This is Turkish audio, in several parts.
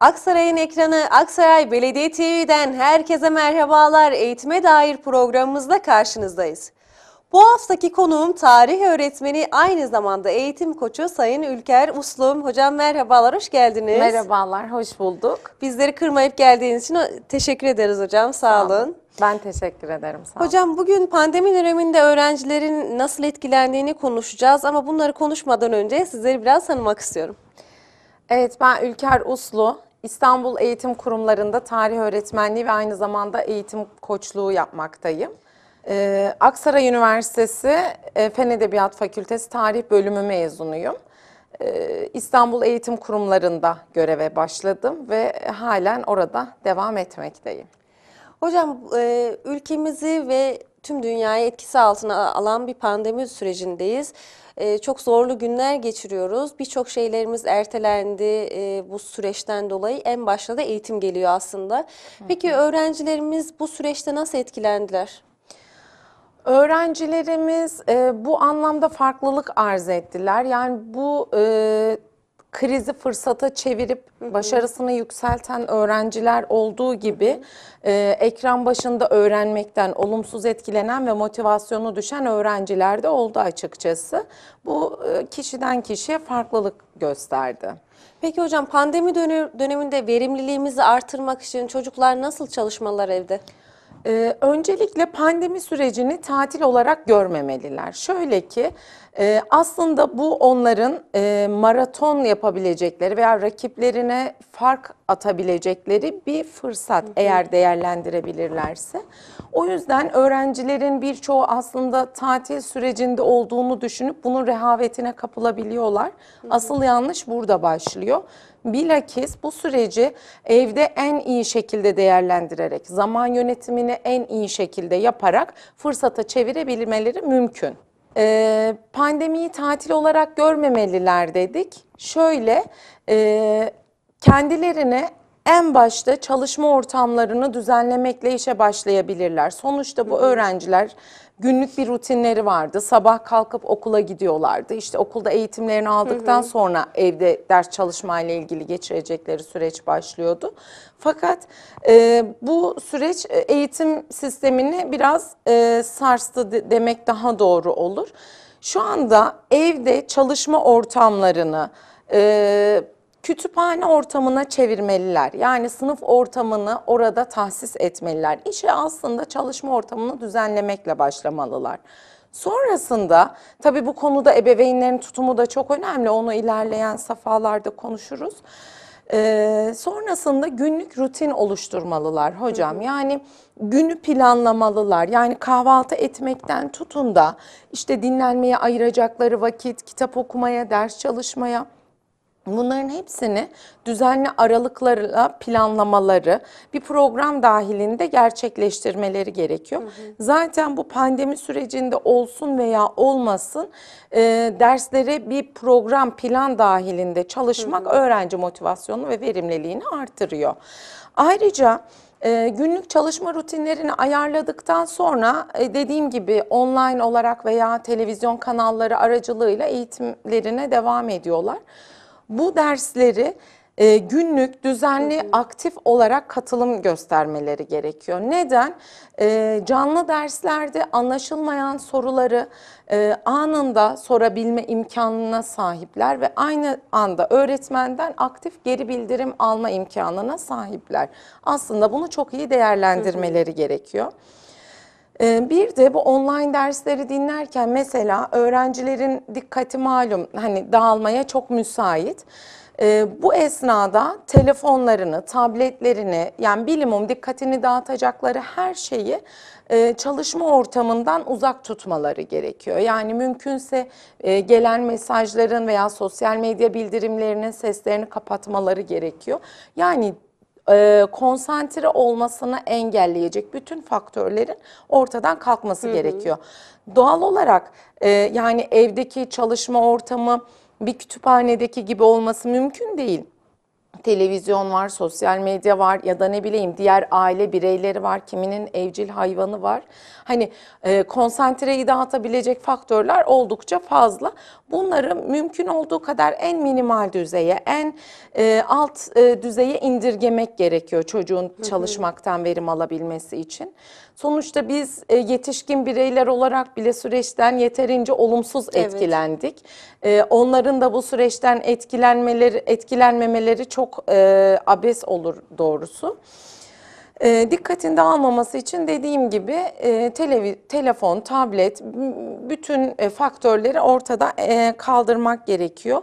Aksaray'ın ekranı Aksaray Belediye TV'den herkese merhabalar. Eğitime dair programımızda karşınızdayız. Bu haftaki konuğum tarih öğretmeni aynı zamanda eğitim koçu Sayın Ülker Uslum. Hocam merhabalar, hoş geldiniz. Merhabalar, hoş bulduk. Bizleri kırmayıp geldiğiniz için teşekkür ederiz hocam, sağ, sağ olun. Ben teşekkür ederim, sağ Hocam bugün pandemi döneminde öğrencilerin nasıl etkilendiğini konuşacağız ama bunları konuşmadan önce sizleri biraz tanımak istiyorum. Evet, ben Ülker Uslu. İstanbul Eğitim Kurumlarında tarih öğretmenliği ve aynı zamanda eğitim koçluğu yapmaktayım. Ee, Aksaray Üniversitesi e, Fen Edebiyat Fakültesi Tarih Bölümü mezunuyum. Ee, İstanbul Eğitim Kurumlarında göreve başladım ve halen orada devam etmekteyim. Hocam e, ülkemizi ve tüm dünyayı etkisi altına alan bir pandemi sürecindeyiz. Ee, çok zorlu günler geçiriyoruz. Birçok şeylerimiz ertelendi e, bu süreçten dolayı. En başta da eğitim geliyor aslında. Peki öğrencilerimiz bu süreçte nasıl etkilendiler? Öğrencilerimiz e, bu anlamda farklılık arz ettiler. Yani bu e, krizi fırsata çevirip başarısını yükselten öğrenciler olduğu gibi e, ekran başında öğrenmekten olumsuz etkilenen ve motivasyonu düşen öğrenciler de oldu açıkçası. Bu e, kişiden kişiye farklılık gösterdi. Peki hocam pandemi döneminde verimliliğimizi artırmak için çocuklar nasıl çalışmalar evde? Ee, öncelikle pandemi sürecini tatil olarak görmemeliler. Şöyle ki ee, aslında bu onların e, maraton yapabilecekleri veya rakiplerine fark atabilecekleri bir fırsat hı hı. eğer değerlendirebilirlerse. O yüzden öğrencilerin birçoğu aslında tatil sürecinde olduğunu düşünüp bunun rehavetine kapılabiliyorlar. Hı hı. Asıl yanlış burada başlıyor. Bilakis bu süreci evde en iyi şekilde değerlendirerek, zaman yönetimini en iyi şekilde yaparak fırsata çevirebilmeleri mümkün e, pandemiyi tatil olarak görmemeliler dedik. Şöyle e, kendilerine en başta çalışma ortamlarını düzenlemekle işe başlayabilirler. Sonuçta bu öğrenciler günlük bir rutinleri vardı. Sabah kalkıp okula gidiyorlardı. İşte okulda eğitimlerini aldıktan sonra evde ders çalışmayla ilgili geçirecekleri süreç başlıyordu. Fakat e, bu süreç e, eğitim sistemini biraz e, sarstı demek daha doğru olur. Şu anda evde çalışma ortamlarını, e, kütüphane ortamına çevirmeliler. Yani sınıf ortamını orada tahsis etmeliler. İşe aslında çalışma ortamını düzenlemekle başlamalılar. Sonrasında tabii bu konuda ebeveynlerin tutumu da çok önemli. Onu ilerleyen safhalarda konuşuruz. Ee, sonrasında günlük rutin oluşturmalılar hocam. Hı hı. Yani günü planlamalılar. Yani kahvaltı etmekten tutun da işte dinlenmeye ayıracakları vakit, kitap okumaya, ders çalışmaya Bunların hepsini düzenli aralıklarla planlamaları, bir program dahilinde gerçekleştirmeleri gerekiyor. Hı hı. Zaten bu pandemi sürecinde olsun veya olmasın e, derslere bir program plan dahilinde çalışmak hı hı. öğrenci motivasyonunu ve verimliliğini artırıyor. Ayrıca e, günlük çalışma rutinlerini ayarladıktan sonra e, dediğim gibi online olarak veya televizyon kanalları aracılığıyla eğitimlerine devam ediyorlar bu dersleri e, günlük düzenli aktif olarak katılım göstermeleri gerekiyor. Neden? E, canlı derslerde anlaşılmayan soruları e, anında sorabilme imkanına sahipler ve aynı anda öğretmenden aktif geri bildirim alma imkanına sahipler. Aslında bunu çok iyi değerlendirmeleri gerekiyor. Ee, bir de bu online dersleri dinlerken mesela öğrencilerin dikkati malum hani dağılmaya çok müsait. Ee, bu esnada telefonlarını, tabletlerini yani bilimum dikkatini dağıtacakları her şeyi e, çalışma ortamından uzak tutmaları gerekiyor. Yani mümkünse e, gelen mesajların veya sosyal medya bildirimlerinin seslerini kapatmaları gerekiyor. Yani e, konsantre olmasını engelleyecek bütün faktörlerin ortadan kalkması Hı -hı. gerekiyor. Doğal olarak e, yani evdeki çalışma ortamı bir kütüphanedeki gibi olması mümkün değil televizyon var, sosyal medya var ya da ne bileyim diğer aile bireyleri var, kiminin evcil hayvanı var. Hani e, konsantreyi dağıtabilecek faktörler oldukça fazla. Bunları mümkün olduğu kadar en minimal düzeye, en e, alt e, düzeye indirgemek gerekiyor çocuğun çalışmaktan verim alabilmesi için. Sonuçta biz e, yetişkin bireyler olarak bile süreçten yeterince olumsuz evet. etkilendik. E, onların da bu süreçten etkilenmeleri, etkilenmemeleri çok e, abes olur doğrusu. E, dikkatini dağılmaması için dediğim gibi e, televi, telefon, tablet bütün e, faktörleri ortada e, kaldırmak gerekiyor.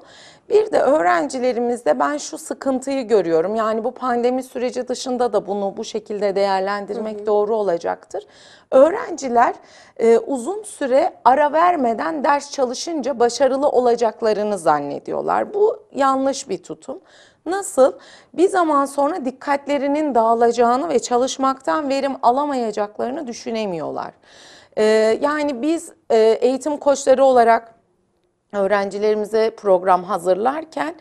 Bir de öğrencilerimizde ben şu sıkıntıyı görüyorum. Yani bu pandemi süreci dışında da bunu bu şekilde değerlendirmek hı hı. doğru olacaktır. Öğrenciler e, uzun süre ara vermeden ders çalışınca başarılı olacaklarını zannediyorlar. Bu yanlış bir tutum. Nasıl? Bir zaman sonra dikkatlerinin dağılacağını ve çalışmaktan verim alamayacaklarını düşünemiyorlar. Ee, yani biz e, eğitim koçları olarak öğrencilerimize program hazırlarken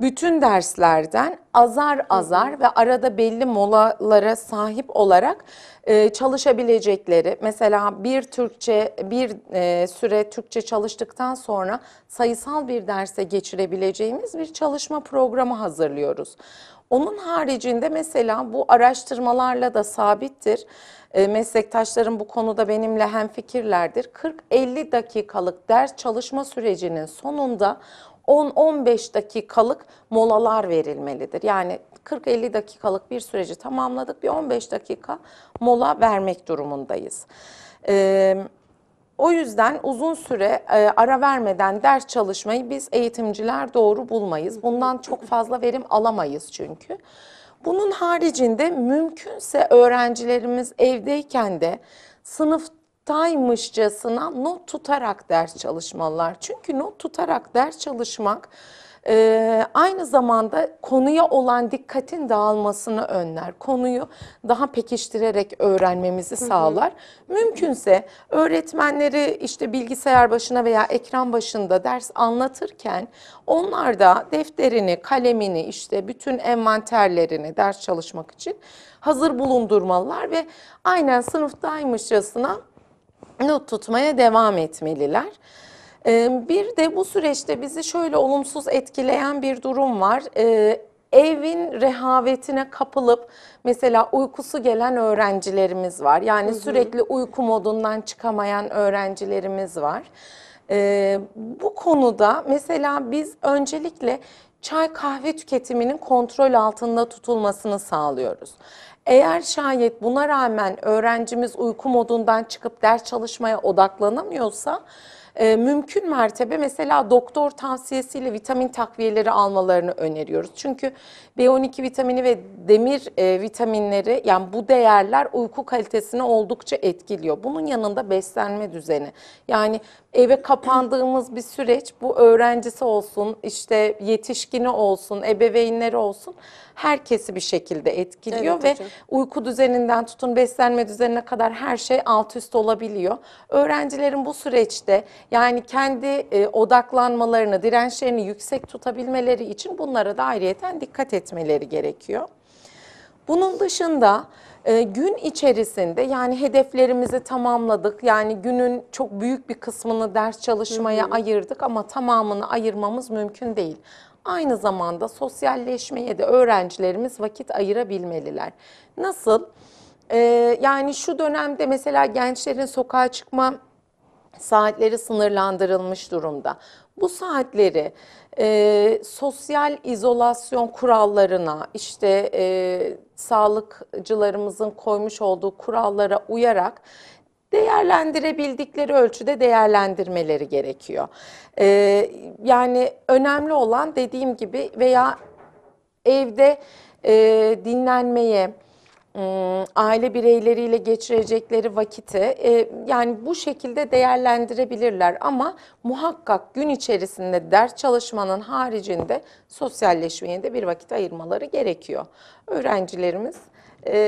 bütün derslerden azar azar ve arada belli molalara sahip olarak e, çalışabilecekleri mesela bir Türkçe bir e, süre Türkçe çalıştıktan sonra sayısal bir derse geçirebileceğimiz bir çalışma programı hazırlıyoruz. Onun haricinde mesela bu araştırmalarla da sabittir. E, meslektaşlarım bu konuda benimle hem fikirlerdir. 40-50 dakikalık ders çalışma sürecinin sonunda 10-15 dakikalık molalar verilmelidir. Yani 40-50 dakikalık bir süreci tamamladık. Bir 15 dakika mola vermek durumundayız. Evet. O yüzden uzun süre e, ara vermeden ders çalışmayı biz eğitimciler doğru bulmayız. Bundan çok fazla verim alamayız çünkü. Bunun haricinde mümkünse öğrencilerimiz evdeyken de sınıf sınıftaymışçasına not tutarak ders çalışmalılar. Çünkü not tutarak ders çalışmak e, aynı zamanda konuya olan dikkatin dağılmasını önler. Konuyu daha pekiştirerek öğrenmemizi hı hı. sağlar. Mümkünse öğretmenleri işte bilgisayar başına veya ekran başında ders anlatırken onlar da defterini, kalemini işte bütün envanterlerini ders çalışmak için hazır bulundurmalılar ve aynen sınıftaymışçasına not tutmaya devam etmeliler. Ee, bir de bu süreçte bizi şöyle olumsuz etkileyen bir durum var. Ee, evin rehavetine kapılıp mesela uykusu gelen öğrencilerimiz var. Yani hı hı. sürekli uyku modundan çıkamayan öğrencilerimiz var. Ee, bu konuda mesela biz öncelikle çay kahve tüketiminin kontrol altında tutulmasını sağlıyoruz. Eğer şayet buna rağmen öğrencimiz uyku modundan çıkıp ders çalışmaya odaklanamıyorsa e, mümkün mertebe mesela doktor tavsiyesiyle vitamin takviyeleri almalarını öneriyoruz. Çünkü B12 vitamini ve demir e, vitaminleri yani bu değerler uyku kalitesini oldukça etkiliyor. Bunun yanında beslenme düzeni. Yani eve kapandığımız bir süreç bu öğrencisi olsun, işte yetişkini olsun, ebeveynleri olsun herkesi bir şekilde etkiliyor evet, ve hocam. uyku düzeninden tutun beslenme düzenine kadar her şey alt üst olabiliyor. Öğrencilerin bu süreçte yani kendi e, odaklanmalarını, dirençlerini yüksek tutabilmeleri için bunlara da ayrıyeten dikkat etmeleri gerekiyor. Bunun dışında e, gün içerisinde yani hedeflerimizi tamamladık. Yani günün çok büyük bir kısmını ders çalışmaya ayırdık ama tamamını ayırmamız mümkün değil aynı zamanda sosyalleşmeye de öğrencilerimiz vakit ayırabilmeliler. Nasıl? Ee, yani şu dönemde mesela gençlerin sokağa çıkma saatleri sınırlandırılmış durumda. Bu saatleri e, sosyal izolasyon kurallarına, işte e, sağlıkçılarımızın koymuş olduğu kurallara uyarak değerlendirebildikleri ölçüde değerlendirmeleri gerekiyor. Ee, yani önemli olan dediğim gibi veya evde e, dinlenmeye, aile bireyleriyle geçirecekleri vakiti yani bu şekilde değerlendirebilirler ama muhakkak gün içerisinde ders çalışmanın haricinde sosyalleşmeye de bir vakit ayırmaları gerekiyor. Öğrencilerimiz e,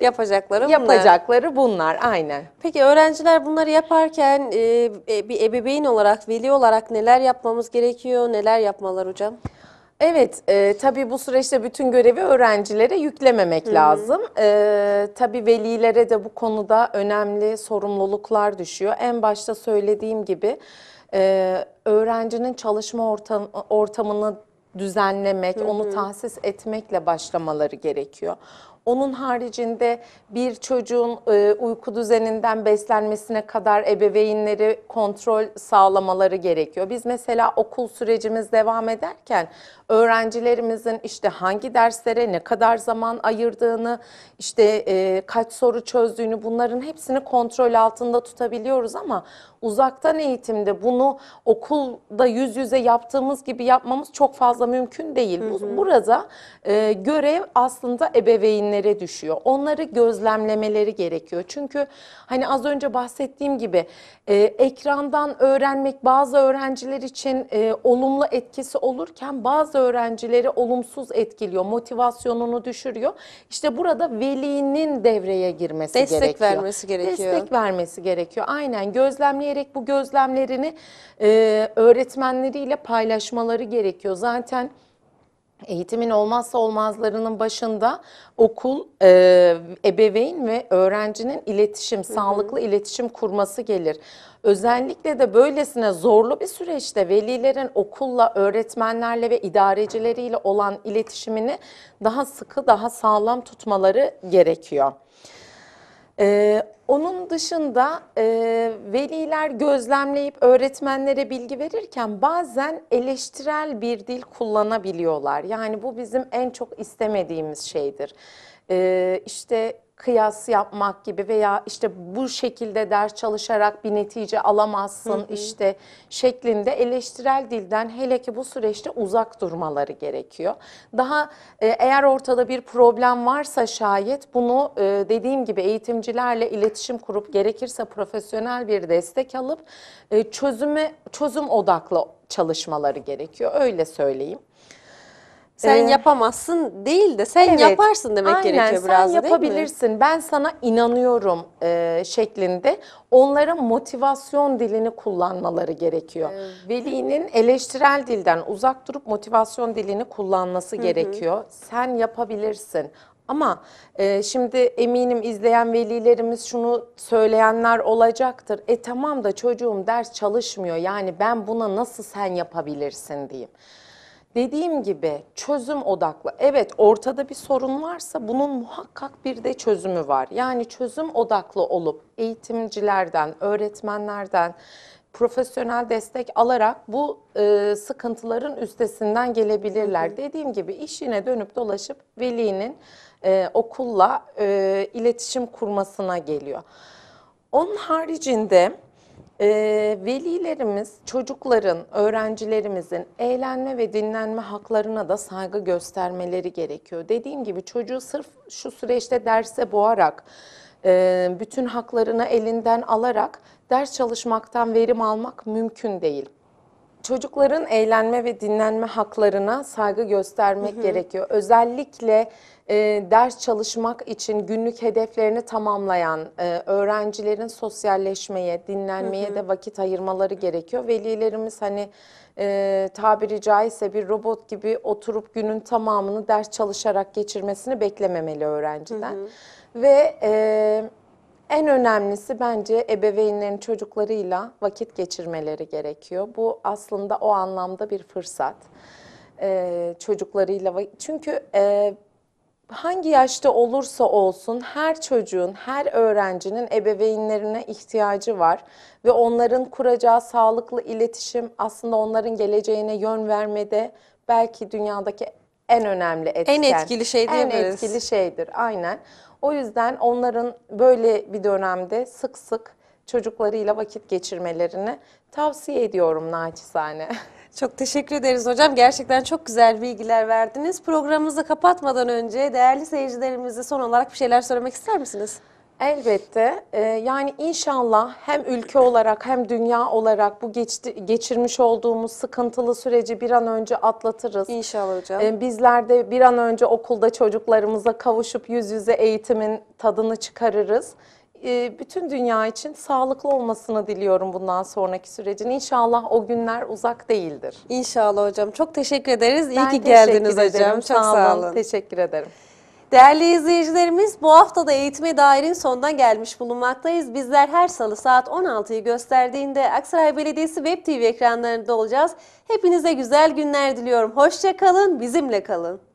yapacakları yapacakları bunlar. bunlar aynen. Peki öğrenciler bunları yaparken e, bir ebeveyn olarak, veli olarak neler yapmamız gerekiyor, neler yapmalar hocam? Evet, e, tabii bu süreçte bütün görevi öğrencilere yüklememek Hı-hı. lazım. E, tabii velilere de bu konuda önemli sorumluluklar düşüyor. En başta söylediğim gibi e, öğrencinin çalışma ortam, ortamını düzenlemek, Hı-hı. onu tahsis etmekle başlamaları gerekiyor. Onun haricinde bir çocuğun e, uyku düzeninden beslenmesine kadar ebeveynleri kontrol sağlamaları gerekiyor. Biz mesela okul sürecimiz devam ederken öğrencilerimizin işte hangi derslere ne kadar zaman ayırdığını, işte e, kaç soru çözdüğünü bunların hepsini kontrol altında tutabiliyoruz ama uzaktan eğitimde bunu okulda yüz yüze yaptığımız gibi yapmamız çok fazla mümkün değil. Hı hı. Burada e, görev aslında ebeveynler problemlere düşüyor. Onları gözlemlemeleri gerekiyor. Çünkü hani az önce bahsettiğim gibi e, ekrandan öğrenmek bazı öğrenciler için e, olumlu etkisi olurken bazı öğrencileri olumsuz etkiliyor. Motivasyonunu düşürüyor. İşte burada velinin devreye girmesi Destek gerekiyor. Destek vermesi gerekiyor. Destek vermesi gerekiyor. Aynen gözlemleyerek bu gözlemlerini e, öğretmenleriyle paylaşmaları gerekiyor. Zaten Eğitimin olmazsa olmazlarının başında okul, e, ebeveyn ve öğrencinin iletişim, hı hı. sağlıklı iletişim kurması gelir. Özellikle de böylesine zorlu bir süreçte velilerin okulla, öğretmenlerle ve idarecileriyle olan iletişimini daha sıkı, daha sağlam tutmaları gerekiyor. Ee, onun dışında e, veliler gözlemleyip öğretmenlere bilgi verirken bazen eleştirel bir dil kullanabiliyorlar. Yani bu bizim en çok istemediğimiz şeydir. Ee, işte kıyas yapmak gibi veya işte bu şekilde ders çalışarak bir netice alamazsın hı hı. işte şeklinde eleştirel dilden hele ki bu süreçte uzak durmaları gerekiyor. Daha e, eğer ortada bir problem varsa şayet bunu e, dediğim gibi eğitimcilerle iletişim kurup gerekirse profesyonel bir destek alıp e, çözüme çözüm odaklı çalışmaları gerekiyor öyle söyleyeyim. Sen ee, yapamazsın değil de sen evet, yaparsın demek aynen, gerekiyor biraz sen yapabilirsin ben sana inanıyorum e, şeklinde onlara motivasyon dilini kullanmaları gerekiyor. Evet. Veli'nin eleştirel dilden uzak durup motivasyon dilini kullanması -hı. gerekiyor. Sen yapabilirsin ama e, şimdi eminim izleyen velilerimiz şunu söyleyenler olacaktır. E tamam da çocuğum ders çalışmıyor yani ben buna nasıl sen yapabilirsin diyeyim dediğim gibi çözüm odaklı. Evet ortada bir sorun varsa bunun muhakkak bir de çözümü var. Yani çözüm odaklı olup eğitimcilerden, öğretmenlerden profesyonel destek alarak bu e, sıkıntıların üstesinden gelebilirler. Hı hı. Dediğim gibi işine dönüp dolaşıp velinin e, okulla e, iletişim kurmasına geliyor. Onun haricinde e, velilerimiz çocukların, öğrencilerimizin eğlenme ve dinlenme haklarına da saygı göstermeleri gerekiyor. Dediğim gibi çocuğu sırf şu süreçte derse boğarak, e, bütün haklarını elinden alarak ders çalışmaktan verim almak mümkün değil çocukların eğlenme ve dinlenme haklarına saygı göstermek hı hı. gerekiyor. Özellikle e, ders çalışmak için günlük hedeflerini tamamlayan e, öğrencilerin sosyalleşmeye, dinlenmeye hı hı. de vakit ayırmaları gerekiyor. Velilerimiz hani e, tabiri caizse bir robot gibi oturup günün tamamını ders çalışarak geçirmesini beklememeli öğrenciden. Hı hı. Ve... E, en önemlisi bence ebeveynlerin çocuklarıyla vakit geçirmeleri gerekiyor. Bu aslında o anlamda bir fırsat. Ee, çocuklarıyla çünkü e, hangi yaşta olursa olsun her çocuğun, her öğrencinin ebeveynlerine ihtiyacı var ve onların kuracağı sağlıklı iletişim aslında onların geleceğine yön vermede belki dünyadaki en önemli etken. En etkili şey diyebiliriz. En etkili şeydir aynen. O yüzden onların böyle bir dönemde sık sık çocuklarıyla vakit geçirmelerini tavsiye ediyorum naçizane. Çok teşekkür ederiz hocam. Gerçekten çok güzel bilgiler verdiniz. Programımızı kapatmadan önce değerli seyircilerimize son olarak bir şeyler söylemek ister misiniz? Elbette. Ee, yani inşallah hem ülke olarak hem dünya olarak bu geçti, geçirmiş olduğumuz sıkıntılı süreci bir an önce atlatırız. İnşallah hocam. Ee, bizler de bir an önce okulda çocuklarımıza kavuşup yüz yüze eğitimin tadını çıkarırız. Ee, bütün dünya için sağlıklı olmasını diliyorum bundan sonraki sürecin. İnşallah o günler uzak değildir. İnşallah hocam. Çok teşekkür ederiz. İyi Ben ki geldiniz teşekkür hocam. ederim. Çok sağ olun. Teşekkür ederim. Değerli izleyicilerimiz bu hafta da eğitime dairin sonuna gelmiş bulunmaktayız. Bizler her salı saat 16'yı gösterdiğinde Aksaray Belediyesi Web TV ekranlarında olacağız. Hepinize güzel günler diliyorum. Hoşçakalın, bizimle kalın.